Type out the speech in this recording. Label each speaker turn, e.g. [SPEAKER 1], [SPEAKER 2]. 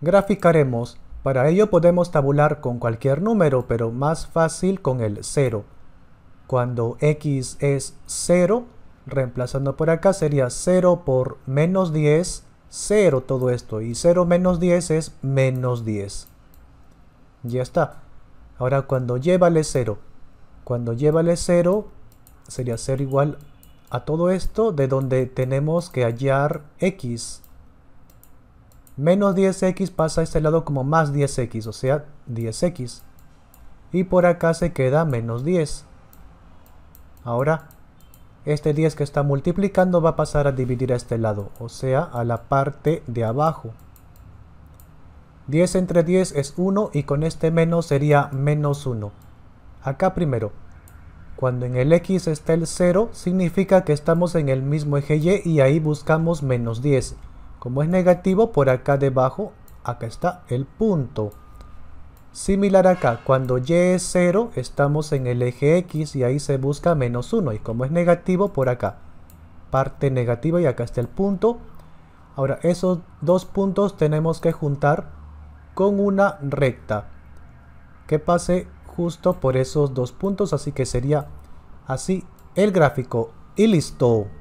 [SPEAKER 1] Graficaremos, para ello podemos tabular con cualquier número, pero más fácil con el 0. Cuando x es 0, reemplazando por acá sería 0 por menos 10, 0 todo esto, y 0 menos 10 es menos 10. Ya está. Ahora cuando llévale 0, cuando llévale 0 sería 0 igual a todo esto de donde tenemos que hallar x. Menos 10x pasa a este lado como más 10x, o sea, 10x. Y por acá se queda menos 10. Ahora, este 10 que está multiplicando va a pasar a dividir a este lado, o sea, a la parte de abajo. 10 entre 10 es 1 y con este menos sería menos 1. Acá primero, cuando en el x está el 0, significa que estamos en el mismo eje y y ahí buscamos menos 10. Como es negativo, por acá debajo, acá está el punto. Similar acá, cuando y es 0, estamos en el eje X y ahí se busca menos 1. Y como es negativo, por acá. Parte negativa y acá está el punto. Ahora, esos dos puntos tenemos que juntar con una recta. Que pase justo por esos dos puntos, así que sería así el gráfico. Y listo.